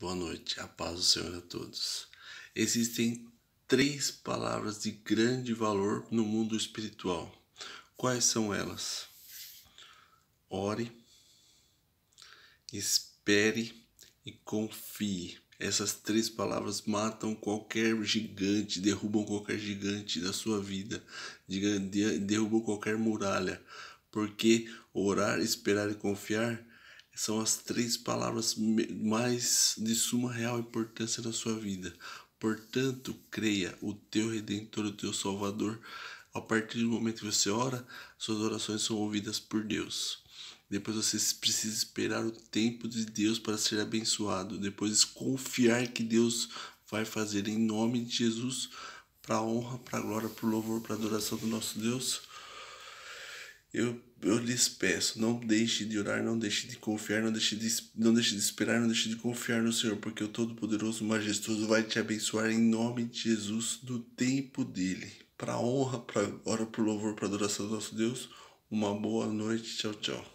Boa noite, a paz do Senhor a todos. Existem três palavras de grande valor no mundo espiritual. Quais são elas? Ore, espere e confie. Essas três palavras matam qualquer gigante, derrubam qualquer gigante da sua vida, derrubam qualquer muralha. Porque orar, esperar e confiar são as três palavras mais de suma real importância na sua vida. Portanto, creia, o teu Redentor, o teu Salvador. A partir do momento que você ora, suas orações são ouvidas por Deus. Depois você precisa esperar o tempo de Deus para ser abençoado. Depois confiar que Deus vai fazer em nome de Jesus, para a honra, para a glória, para o louvor, para a adoração do nosso Deus eu, eu lhes peço, não deixe de orar, não deixe de confiar, não deixe de, não deixe de esperar, não deixe de confiar no Senhor, porque o Todo-Poderoso, Majestoso vai te abençoar em nome de Jesus, do tempo dele. Para honra, para hora, para louvor, para adoração do nosso Deus. Uma boa noite. Tchau, tchau.